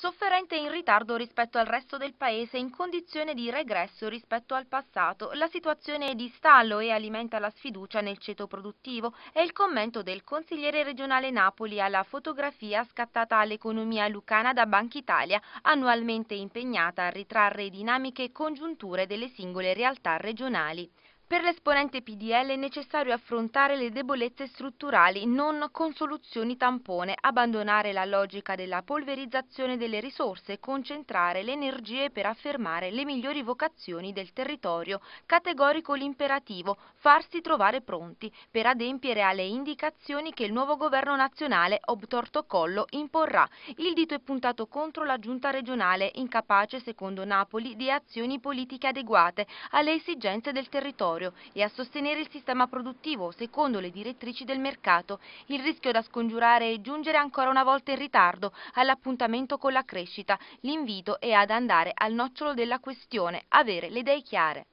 Sofferente in ritardo rispetto al resto del paese, in condizione di regresso rispetto al passato, la situazione è di stallo e alimenta la sfiducia nel ceto produttivo, è il commento del consigliere regionale Napoli alla fotografia scattata all'economia lucana da Banca Italia, annualmente impegnata a ritrarre dinamiche e congiunture delle singole realtà regionali. Per l'esponente PDL è necessario affrontare le debolezze strutturali non con soluzioni tampone, abbandonare la logica della polverizzazione delle risorse e concentrare le energie per affermare le migliori vocazioni del territorio. Categorico l'imperativo, farsi trovare pronti per adempiere alle indicazioni che il nuovo governo nazionale obtorto collo imporrà. Il dito è puntato contro la giunta regionale, incapace secondo Napoli di azioni politiche adeguate alle esigenze del territorio territorio e a sostenere il sistema produttivo secondo le direttrici del mercato. Il rischio da scongiurare è giungere ancora una volta in ritardo all'appuntamento con la crescita. L'invito è ad andare al nocciolo della questione, avere le idee chiare.